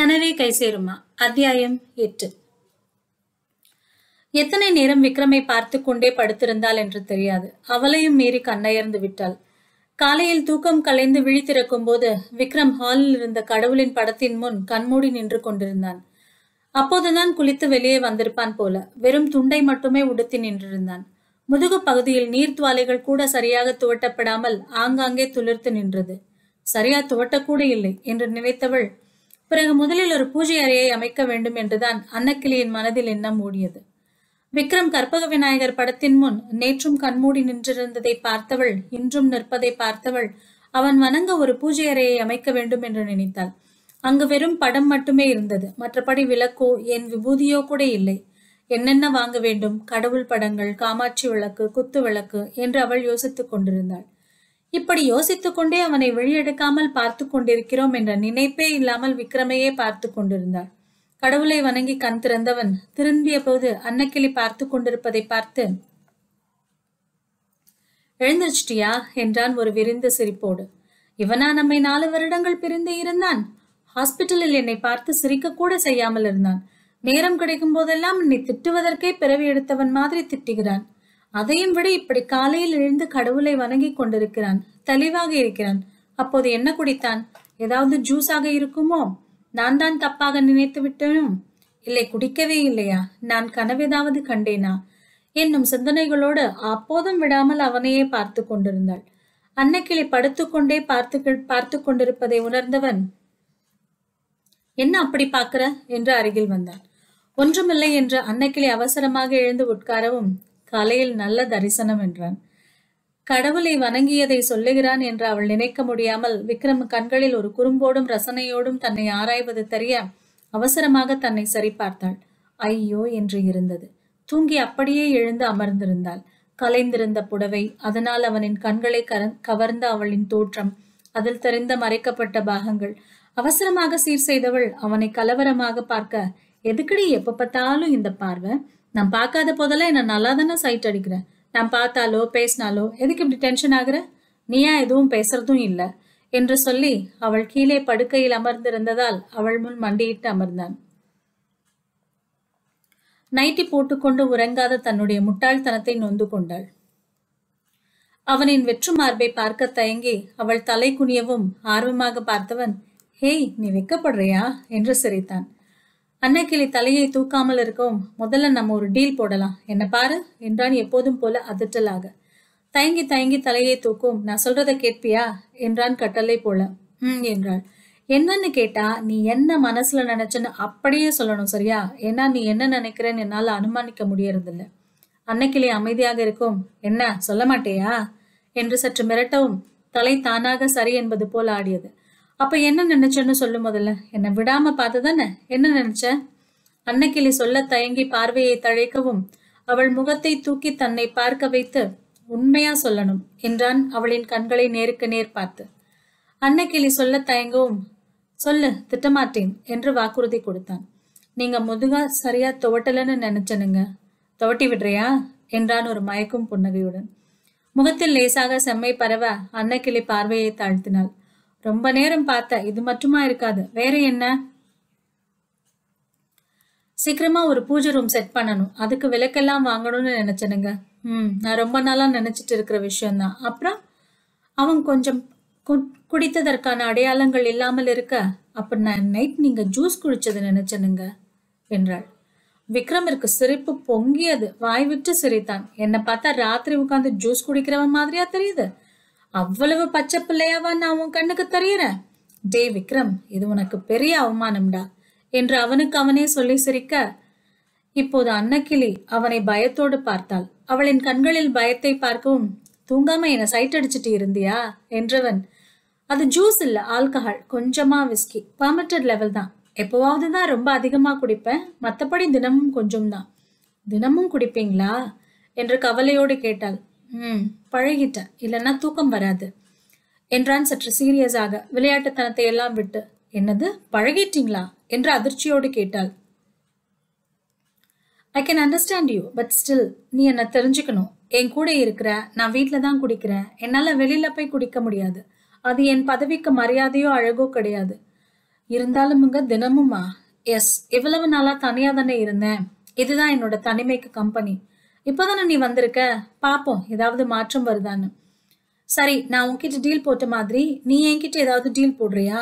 தனவே கை சேருமா அத்தியாயம் எட்டு எத்தனை நேரம் விக்ரமை பார்த்து கொண்டே படுத்திருந்தாள் என்று தெரியாது அவளையும் மீறி கண்ணயர்ந்து விட்டாள் காலையில் தூக்கம் கலைந்து விழித்திருக்கும் போது விக்ரம் ஹாலில் இருந்த கடவுளின் படத்தின் முன் கண்மூடி நின்று கொண்டிருந்தான் அப்போதுதான் குளித்து வெளியே வந்திருப்பான் போல வெறும் துண்டை மட்டுமே உடுத்தி நின்றிருந்தான் முதுகு பகுதியில் துவாலைகள் கூட சரியாக துவட்டப்படாமல் ஆங்காங்கே துளிர்த்து நின்றது சரியா துவட்டக்கூட இல்லை என்று நினைத்தவள் பிறகு முதலில் ஒரு பூஜை அறையை அமைக்க வேண்டும் என்றுதான் அன்னக்கிளியின் மனதில் எண்ணம் ஓடியது விக்ரம் கற்பக விநாயகர் படத்தின் முன் நேற்றும் கண்மூடி நின்றிருந்ததை பார்த்தவள் இன்றும் நிற்பதை பார்த்தவள் அவன் வணங்க ஒரு பூஜை அறையை அமைக்க வேண்டும் என்று நினைத்தாள் அங்கு வெறும் படம் மட்டுமே இருந்தது மற்றபடி விளக்கோ என் விபூதியோ கூட இல்லை என்னென்ன வாங்க வேண்டும் கடவுள் படங்கள் காமாட்சி விளக்கு குத்து விளக்கு என்று அவள் யோசித்துக் கொண்டிருந்தாள் இப்படி யோசித்துக்கொண்டே அவனை வெளியெடுக்காமல் பார்த்து கொண்டிருக்கிறோம் என்ற நினைப்பே இல்லாமல் விக்ரமையே பார்த்து கொண்டிருந்தாள் கடவுளை வணங்கி கண் திறந்தவன் திரும்பிய போது அன்னக்கிளி பார்த்து கொண்டிருப்பதை பார்த்து எழுந்திருச்சிட்டியா என்றான் ஒரு விரிந்த சிரிப்போடு இவனா நம்மை நாலு வருடங்கள் பிரிந்து இருந்தான் ஹாஸ்பிட்டலில் என்னை பார்த்து சிரிக்க கூட செய்யாமல் இருந்தான் நேரம் கிடைக்கும் போதெல்லாம் என்னை திட்டுவதற்கே பிறவி எடுத்தவன் மாதிரி திட்டுகிறான் அதையும் விட இப்படி காலையில் எழுந்து கடவுளை வணங்கி கொண்டிருக்கிறான் தெளிவாக இருக்கிறான் அப்போது என்ன குடித்தான் ஏதாவது ஜூஸாக இருக்குமோ நான் தான் தப்பாக நினைத்து விட்டேனும் இல்லை குடிக்கவே இல்லையா நான் கனவேதாவது கண்டேனா என்னும் சிந்தனைகளோடு அப்போதும் விடாமல் அவனையே பார்த்து கொண்டிருந்தாள் அன்னக்கிளி படுத்துக்கொண்டே பார்த்து பார்த்து கொண்டிருப்பதை உணர்ந்தவன் என்ன அப்படி பார்க்கிற என்று அருகில் வந்தான் ஒன்றுமில்லை என்று அன்னக்கிளி அவசரமாக எழுந்து உட்காரவும் காலையில் நல்ல தரிசனம் என்றான் கடவுளை வணங்கியதை சொல்லுகிறான் என்று அவள் நினைக்க முடியாமல் விக்ரம் கண்களில் ஒரு குறும்போடும் ரசனையோடும் தன்னை ஆராய்வது தெரிய அவசரமாக தன்னை சரிபார்த்தாள் ஐயோ என்று இருந்தது தூங்கி அப்படியே எழுந்து அமர்ந்திருந்தாள் கலைந்திருந்த புடவை அதனால் அவனின் கண்களை கவர்ந்த அவளின் தோற்றம் அதில் தெரிந்த மறைக்கப்பட்ட பாகங்கள் அவசரமாக சீர் செய்தவள் அவனை கலவரமாக பார்க்க எதுக்கடி எப்ப பார்த்தாலும் இந்த பார்வை நான் பார்க்காத போதெல்லாம் என்ன நல்லா தானே சைட் அடிக்கிறேன் நான் பார்த்தாலோ பேசினாலோ எதுக்கு இப்படி டென்ஷன் ஆகுற நீயா எதுவும் பேசுறதும் இல்லை என்று சொல்லி அவள் கீழே படுக்கையில் அமர்ந்திருந்ததால் அவள் முன் மண்டியிட்டு அமர்ந்தான் நைட்டி போட்டுக்கொண்டு உறங்காத தன்னுடைய முட்டாள்தனத்தை நொந்து கொண்டாள் அவனின் வெற்று மார்பை பார்க்க தயங்கி அவள் தலை குனியவும் ஆர்வமாக பார்த்தவன் ஹேய் நீ வெக்கப்படுறியா என்று சிரித்தான் அன்னக்கிளி தலையை தூக்காமல் இருக்கவும் முதல்ல நம்ம ஒரு டீல் போடலாம் என்ன பாரு என்றான் எப்போதும் போல அதட்டலாக தயங்கி தயங்கி தலையை தூக்கும் நான் சொல்றத கேட்பியா என்றான் கட்டளை போல ம் என்றாள் என்னன்னு கேட்டா நீ என்ன மனசுல நினைச்சன்னு அப்படியே சொல்லணும் சரியா ஏன்னா நீ என்ன நினைக்கிறேன்னு என்னால அனுமானிக்க முடியறதில்ல அன்னக்கிளி அமைதியாக இருக்கும் என்ன சொல்ல மாட்டேயா என்று சற்று மிரட்டவும் தலை தானாக சரி என்பது போல் ஆடியது அப்ப என்ன நினைச்சேன்னு சொல்லு முதல்ல என்னை விடாம தானே என்ன நினைச்ச அன்னக்கிளி சொல்ல தயங்கி பார்வையை தழைக்கவும் அவள் முகத்தை தூக்கி தன்னை பார்க்க வைத்து உண்மையா சொல்லணும் என்றான் அவளின் கண்களை நேருக்கு நேர் பார்த்து அன்னக்கிளி சொல்ல தயங்கவும் சொல்லு திட்டமாட்டேன் என்று வாக்குறுதி கொடுத்தான் நீங்க முதுகா சரியா துவட்டலன்னு நினைச்சனுங்க துவட்டி விடுறியா என்றான் ஒரு மயக்கும் புன்னகையுடன் முகத்தில் லேசாக செம்மை பரவ அன்னக்கிளி பார்வையை தாழ்த்தினாள் ரொம்ப நேரம் பார்த்த இது மட்டுமா இருக்காது வேற என்ன சீக்கிரமா ஒரு பூஜை ரூம் செட் பண்ணணும் அதுக்கு விளக்கெல்லாம் வாங்கணும்னு நினைச்சனுங்க ம் நான் ரொம்ப நாளா நினைச்சிட்டு இருக்கிற விஷயம்தான் அப்புறம் அவன் கொஞ்சம் குடித்ததற்கான அடையாளங்கள் இல்லாமல் இருக்க அப்ப நான் நைட் நீங்க ஜூஸ் குடிச்சது நினைச்சனுங்க என்றாள் விக்ரமிற்கு சிரிப்பு பொங்கியது வாய் விட்டு சிரித்தான் என்னை பார்த்தா ராத்திரி உட்காந்து ஜூஸ் குடிக்கிறவன் மாதிரியா தெரியுது அவ்வளவு பச்சை பிள்ளையாவா நான் உன் கண்ணுக்கு தெரியறேன் டே விக்ரம் இது உனக்கு பெரிய அவமானம்டா என்று அவனுக்கு அவனே சொல்லி சிரிக்க இப்போது அன்னக்கிளி அவனை பயத்தோடு பார்த்தாள் அவளின் கண்களில் பயத்தை பார்க்கவும் தூங்காம என்னை சைட் அடிச்சுட்டு இருந்தியா என்றவன் அது ஜூஸ் இல்லை ஆல்கஹால் கொஞ்சமா விஸ்கி பர்மிட்டட் லெவல் தான் எப்போவாவது தான் ரொம்ப அதிகமாக குடிப்பேன் மற்றபடி தினமும் கொஞ்சம் தான் தினமும் குடிப்பீங்களா என்று கவலையோடு கேட்டாள் ம் பழகிட்டேன் இல்லைன்னா தூக்கம் வராது என்றான் சற்று சீரியஸாக விளையாட்டுத்தனத்தை எல்லாம் விட்டு என்னது பழகிட்டீங்களா என்று அதிர்ச்சியோடு கேட்டாள் I can understand you but still நீ என்னை தெரிஞ்சுக்கணும் என் கூட இருக்கிற நான் வீட்டில் தான் குடிக்கிறேன் என்னால் வெளியில் போய் குடிக்க முடியாது அது என் பதவிக்கு மரியாதையோ அழகோ கிடையாது இருந்தாலுமுங்க தினமுமா எஸ் இவ்வளவு நாளாக தனியாக தானே இருந்தேன் இதுதான் என்னோட தனிமைக்கு கம்பெனி இப்போதானே நீ வந்திருக்க பார்ப்போம் ஏதாவது மாற்றம் வருதான்னு சரி நான் உன்கிட்ட டீல் போட்ட மாதிரி நீ என்கிட்ட ஏதாவது டீல் போடுறியா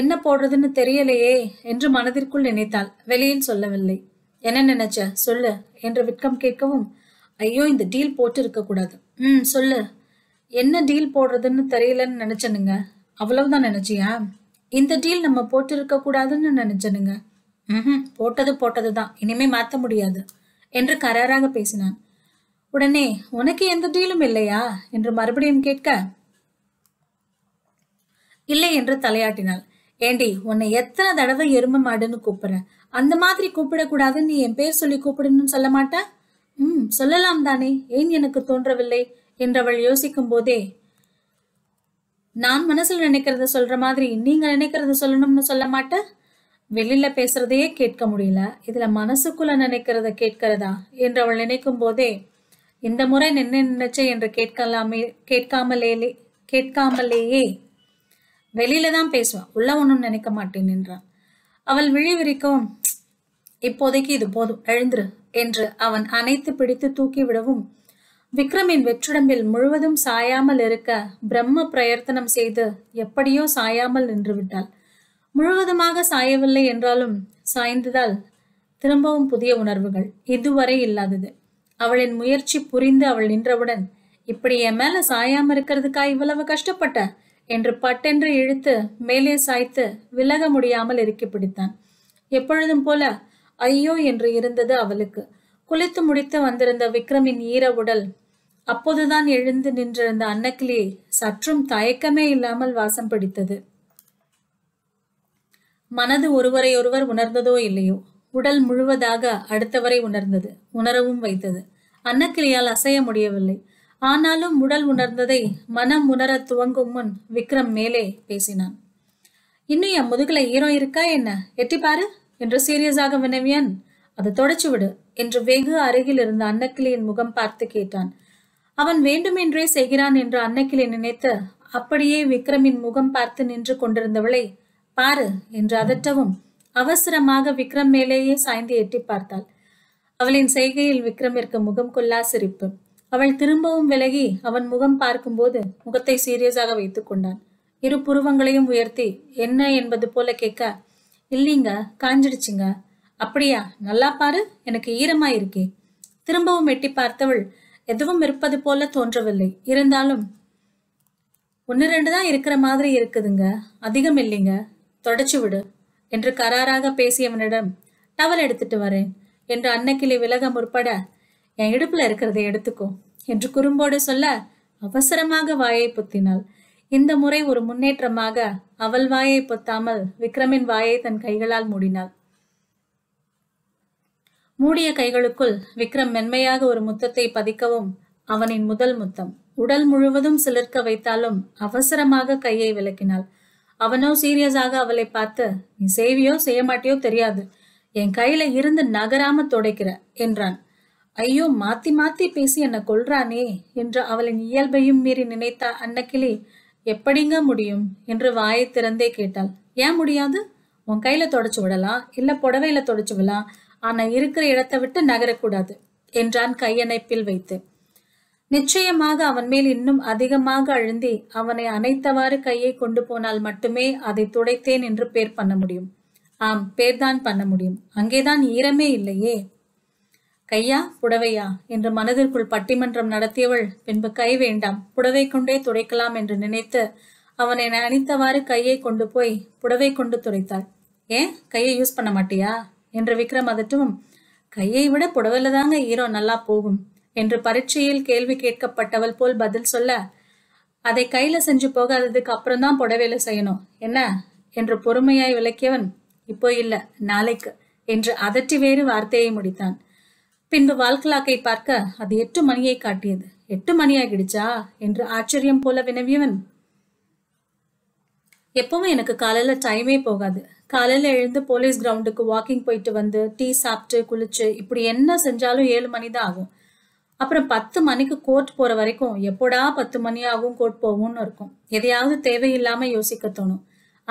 என்ன போடுறதுன்னு தெரியலையே என்று மனதிற்குள் நினைத்தாள் வெளியில் சொல்லவில்லை என்ன நினைச்ச சொல்லு என்று விட்கம் கேட்கவும் ஐயோ இந்த டீல் போட்டு இருக்கக்கூடாது ம் சொல்லு என்ன டீல் போடுறதுன்னு தெரியலன்னு நினைச்சனுங்க அவ்வளவுதான் நினச்சியா இந்த டீல் நம்ம போட்டு இருக்கக்கூடாதுன்னு நினச்சனுங்க ம் போட்டது போட்டது தான் இனிமே மாற்ற முடியாது என்று கராராக பேசினான் உடனே உனக்கு எந்த டீலும் இல்லையா என்று மறுபடியும் கேட்க இல்லை என்று தலையாட்டினாள் ஏண்டி உன்னை எத்தனை தடவை எரும மாடுன்னு கூப்பிடுறேன் அந்த மாதிரி கூப்பிடக்கூடாதுன்னு நீ என் பேர் சொல்லி கூப்பிடணும்னு சொல்ல மாட்டா ம் சொல்லலாம் தானே ஏன் எனக்கு தோன்றவில்லை என்றவள் யோசிக்கும் போதே நான் மனசில் நினைக்கிறத சொல்ற மாதிரி நீங்கள் நினைக்கிறத சொல்லணும்னு சொல்ல மாட்டேன் வெளியில் பேசுகிறதையே கேட்க முடியல இதில் மனசுக்குள்ளே நினைக்கிறத கேட்கிறதா என்று அவள் நினைக்கும் போதே இந்த முறை நின்று நினைச்சே என்று கேட்கலாமே கேட்காமலே கேட்காமலேயே வெளியில தான் பேசுவான் உள்ள ஒன்றும் நினைக்க மாட்டேன் என்றான் அவள் விழி இப்போதைக்கு இது போதும் எழுந்துரு என்று அவன் அனைத்து பிடித்து தூக்கி விடவும் விக்ரமின் வெற்றிடம்பில் முழுவதும் சாயாமல் இருக்க பிரம்ம பிரயர்த்தனம் செய்து எப்படியோ சாயாமல் நின்று விட்டாள் முழுவதுமாக சாயவில்லை என்றாலும் சாய்ந்ததால் திரும்பவும் புதிய உணர்வுகள் இதுவரை இல்லாதது அவளின் முயற்சி புரிந்து அவள் நின்றவுடன் இப்படி என் மேல சாயாம இருக்கிறதுக்கா இவ்வளவு கஷ்டப்பட்ட என்று பட்டென்று இழுத்து மேலே சாய்த்து விலக முடியாமல் இறுக்கி பிடித்தான் எப்பொழுதும் போல ஐயோ என்று இருந்தது அவளுக்கு குளித்து முடித்து வந்திருந்த விக்ரமின் ஈர உடல் அப்போதுதான் எழுந்து நின்றிருந்த அன்னக்கிளியை சற்றும் தயக்கமே இல்லாமல் வாசம் பிடித்தது மனது ஒருவரையொருவர் உணர்ந்ததோ இல்லையோ உடல் முழுவதாக அடுத்தவரை உணர்ந்தது உணரவும் வைத்தது அன்னக்கிளியால் அசைய முடியவில்லை ஆனாலும் உடல் உணர்ந்ததை மனம் உணர துவங்கும் முன் விக்ரம் மேலே பேசினான் இன்னும் என் முதுகுல ஈரம் இருக்கா என்ன எட்டிப்பாரு என்று சீரியஸாக வினவியன் அது தொடச்சு விடு என்று வெகு அருகில் இருந்த அன்னக்கிளியின் முகம் பார்த்து கேட்டான் அவன் வேண்டுமென்றே செய்கிறான் என்று அன்னக்கிளி நினைத்து அப்படியே விக்ரமின் முகம் பார்த்து நின்று கொண்டிருந்தவளை பாரு என்று அதட்டவும் அவசரமாக விக்ரம் மேலேயே சாய்ந்து எட்டி பார்த்தாள் அவளின் செய்கையில் விக்ரமிற்கு முகம் கொல்லா சிரிப்பு அவள் திரும்பவும் விலகி அவன் முகம் பார்க்கும்போது முகத்தை சீரியஸாக வைத்துக் கொண்டான் இரு புருவங்களையும் உயர்த்தி என்ன என்பது போல கேட்க இல்லைங்க காஞ்சிடுச்சுங்க அப்படியா நல்லா பாரு எனக்கு ஈரமா இருக்கே திரும்பவும் எட்டி பார்த்தவள் எதுவும் இருப்பது போல தோன்றவில்லை இருந்தாலும் ஒன்று ரெண்டு தான் இருக்கிற மாதிரி இருக்குதுங்க அதிகம் இல்லைங்க தொடச்சு விடு என்று கராராக பேசியவனிடம் டவல் எடுத்துட்டு வரேன் என்று அன்னக்கிளி விலக முற்பட என் இடுப்புல இருக்கிறதை எடுத்துக்கோ என்று குறும்போடு சொல்ல அவசரமாக வாயை பொத்தினாள் இந்த முறை ஒரு முன்னேற்றமாக அவள் வாயை பொத்தாமல் விக்ரமின் வாயை தன் கைகளால் மூடினாள் மூடிய கைகளுக்குள் விக்ரம் மென்மையாக ஒரு முத்தத்தை பதிக்கவும் அவனின் முதல் முத்தம் உடல் முழுவதும் சிலிர்க்க வைத்தாலும் அவசரமாக கையை விளக்கினாள் அவனோ சீரியஸாக அவளை பார்த்து நீ செய்வியோ செய்ய மாட்டியோ தெரியாது என் கையில இருந்து நகராம துடைக்கிற என்றான் ஐயோ மாத்தி மாத்தி பேசி என்னை கொள்றானே என்று அவளின் இயல்பையும் மீறி நினைத்தா அன்னக்கிளி எப்படிங்க முடியும் என்று வாயை திறந்தே கேட்டாள் ஏன் முடியாது உன் கையில தொடச்சு விடலாம் இல்ல புடவையில தொடச்சு விடலாம் ஆனா இருக்கிற இடத்தை விட்டு நகரக்கூடாது என்றான் கையணைப்பில் வைத்து நிச்சயமாக அவன் மேல் இன்னும் அதிகமாக அழுந்தி அவனை அனைத்தவாறு கையை கொண்டு போனால் மட்டுமே அதை துடைத்தேன் என்று பேர் பண்ண முடியும் ஆம் பேர்தான் பண்ண முடியும் அங்கேதான் ஈரமே இல்லையே கையா புடவையா என்று மனதிற்குள் பட்டிமன்றம் நடத்தியவள் பின்பு கை வேண்டாம் புடவை கொண்டே துடைக்கலாம் என்று நினைத்து அவனை அணித்தவாறு கையை கொண்டு போய் புடவை கொண்டு துடைத்தாள் ஏன் கையை யூஸ் பண்ண மாட்டியா என்று விக்ரம் அதட்டும் கையை விட புடவையில தாங்க ஈரோ நல்லா போகும் என்று பரீட்சையில் கேள்வி கேட்கப்பட்டவள் போல் பதில் சொல்ல அதை கையில செஞ்சு போகாததுக்கு அப்புறம் தான் புடவையில செய்யணும் என்ன என்று பொறுமையாய் விளக்கியவன் இப்போ இல்ல நாளைக்கு என்று அதட்டி வேறு வார்த்தையை முடித்தான் பின்பு வாழ்க்கலாக்கை பார்க்க அது எட்டு மணியை காட்டியது எட்டு மணியாகிடுச்சா என்று ஆச்சரியம் போல வினவியவன் எப்பவும் எனக்கு காலையில டைமே போகாது காலையில எழுந்து போலீஸ் கிரவுண்டுக்கு வாக்கிங் போயிட்டு வந்து டீ சாப்பிட்டு குளிச்சு இப்படி என்ன செஞ்சாலும் ஏழு மணி தான் ஆகும் அப்புறம் பத்து மணிக்கு கோர்ட் போகிற வரைக்கும் எப்போடா பத்து மணி ஆகும் கோர்ட் போகும்னு இருக்கும் எதையாவது தேவையில்லாமல் யோசிக்க தோணும்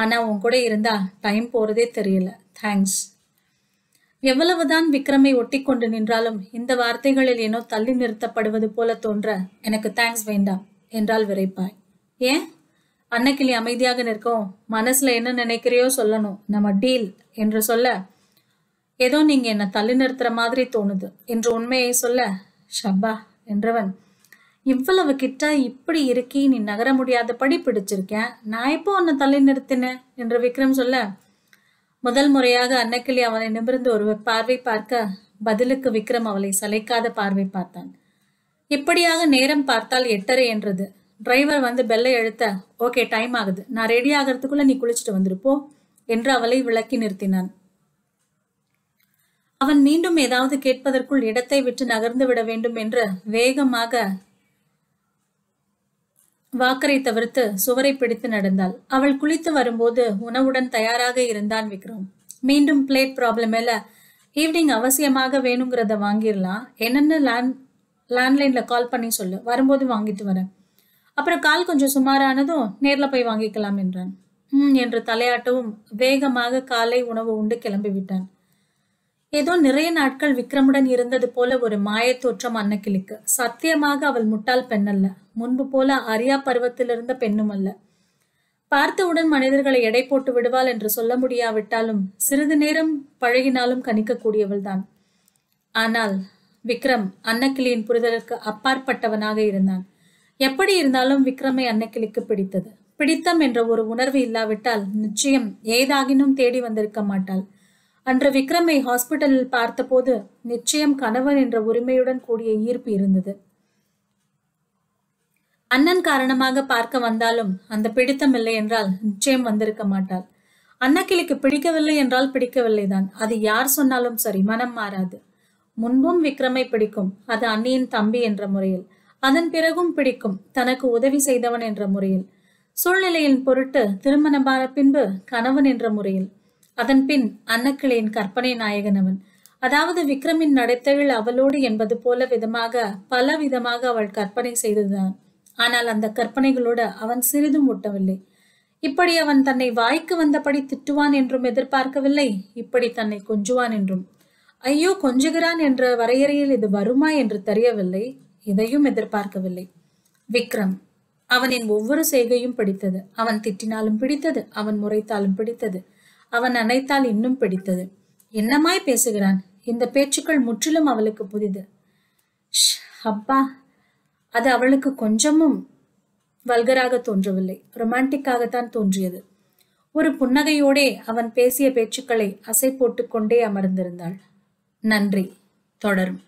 ஆனால் உன் கூட இருந்தால் டைம் போகிறதே தெரியல தேங்க்ஸ் எவ்வளவுதான் விக்ரமை ஒட்டி கொண்டு நின்றாலும் இந்த வார்த்தைகளில் ஏனோ தள்ளி நிறுத்தப்படுவது போல தோன்ற எனக்கு தேங்க்ஸ் வேண்டாம் என்றால் விரைப்பாய் ஏன் அன்னக்கிளி அமைதியாக நிற்கும் மனசுல என்ன நினைக்கிறியோ சொல்லணும் நம்ம டீல் என்று சொல்ல ஏதோ நீங்க என்னை தள்ளி நிறுத்துற மாதிரி தோணுது என்று உண்மையை சொல்ல ஷப்பா என்றவன் இவ்வளவு கிட்ட இப்படி இருக்கி நீ நகர முடியாதபடி பிடிச்சிருக்கேன் நான் இப்போ உன்னை தள்ளி நிறுத்தினேன் என்று விக்ரம் சொல்ல முதல் முறையாக அன்னக்கிளி அவனை நிமிர்ந்து ஒரு பார்வை பார்க்க பதிலுக்கு விக்ரம் அவளை சளைக்காத பார்வை பார்த்தான் இப்படியாக நேரம் பார்த்தால் எட்டரை என்றது டிரைவர் வந்து பெல்லை எழுத்த ஓகே டைம் ஆகுது நான் ரெடி ஆகிறதுக்குள்ள நீ குளிச்சுட்டு வந்திருப்போ என்று அவளை விளக்கி நிறுத்தினான் அவன் மீண்டும் ஏதாவது கேட்பதற்குள் இடத்தை விட்டு நகர்ந்து விட வேண்டும் என்று வேகமாக வாக்கரை தவிர்த்து சுவரை பிடித்து நடந்தாள் அவள் குளித்து வரும்போது உணவுடன் தயாராக இருந்தான் விக்ரம் மீண்டும் பிளேட் ப்ராப்ளம் இல்ல ஈவினிங் அவசியமாக வேணுங்கிறத வாங்கிடலாம் என்னென்ன லேண்ட் லேண்ட்லைன்ல கால் பண்ணி சொல்லு வரும்போது வாங்கிட்டு வரேன் அப்புறம் கால் கொஞ்சம் சுமாரானதும் நேரில் போய் வாங்கிக்கலாம் என்றான் ம் என்று தலையாட்டவும் வேகமாக காலை உணவு உண்டு கிளம்பி விட்டான் ஏதோ நிறைய நாட்கள் விக்ரமுடன் இருந்தது போல ஒரு மாயத் தோற்றம் அன்னக்கிளிக்கு சத்தியமாக அவள் முட்டாள் பெண்ணல்ல முன்பு போல அரியா பருவத்திலிருந்த பெண்ணும் அல்ல பார்த்தவுடன் மனிதர்களை எடை போட்டு விடுவாள் என்று சொல்ல முடியாவிட்டாலும் சிறிது நேரம் பழகினாலும் கணிக்கக்கூடியவள் தான் ஆனால் விக்ரம் அன்னக்கிளியின் புரிதலுக்கு அப்பாற்பட்டவனாக இருந்தான் எப்படி இருந்தாலும் விக்ரமை அன்னக்கிளிக்கு பிடித்தது பிடித்தம் என்ற ஒரு உணர்வு இல்லாவிட்டால் நிச்சயம் ஏதாகினும் தேடி வந்திருக்க மாட்டாள் அன்று விக்ரமை ஹாஸ்பிட்டலில் பார்த்தபோது நிச்சயம் கணவன் என்ற உரிமையுடன் கூடிய ஈர்ப்பு இருந்தது அண்ணன் காரணமாக பார்க்க வந்தாலும் அந்த பிடித்தம் இல்லை என்றால் நிச்சயம் வந்திருக்க மாட்டாள் அன்னக்கிளிக்கு பிடிக்கவில்லை என்றால் பிடிக்கவில்லை தான் அது யார் சொன்னாலும் சரி மனம் மாறாது முன்பும் விக்ரமை பிடிக்கும் அது அண்ணியின் தம்பி என்ற முறையில் அதன் பிறகும் பிடிக்கும் தனக்கு உதவி செய்தவன் என்ற முறையில் சூழ்நிலையின் பொருட்டு திருமணமான பின்பு கணவன் என்ற முறையில் அதன்பின் அன்னக்கிளையின் கற்பனை நாயகன் அவன் அதாவது விக்ரமின் நடைத்தகள் அவளோடு என்பது போல விதமாக பல விதமாக அவள் கற்பனை செய்ததுதான் ஆனால் அந்த கற்பனைகளோடு அவன் சிறிதும் ஒட்டவில்லை இப்படி அவன் தன்னை வாய்க்கு வந்தபடி திட்டுவான் என்றும் எதிர்பார்க்கவில்லை இப்படி தன்னை கொஞ்சுவான் என்றும் ஐயோ கொஞ்சுகிறான் என்ற வரையறையில் இது வருமா என்று தெரியவில்லை இதையும் எதிர்பார்க்கவில்லை விக்ரம் அவனின் ஒவ்வொரு செய்கையும் பிடித்தது அவன் திட்டினாலும் பிடித்தது அவன் முறைத்தாலும் பிடித்தது அவன் அனைத்தால் இன்னும் பிடித்தது என்னமாய் பேசுகிறான் இந்த பேச்சுக்கள் முற்றிலும் அவளுக்கு புதிது அப்பா அது அவளுக்கு கொஞ்சமும் வல்கராக தோன்றவில்லை ரொமான்டிக்காகத்தான் தோன்றியது ஒரு புன்னகையோடே அவன் பேசிய பேச்சுக்களை அசை போட்டுக்கொண்டே அமர்ந்திருந்தாள் நன்றி தொடரும்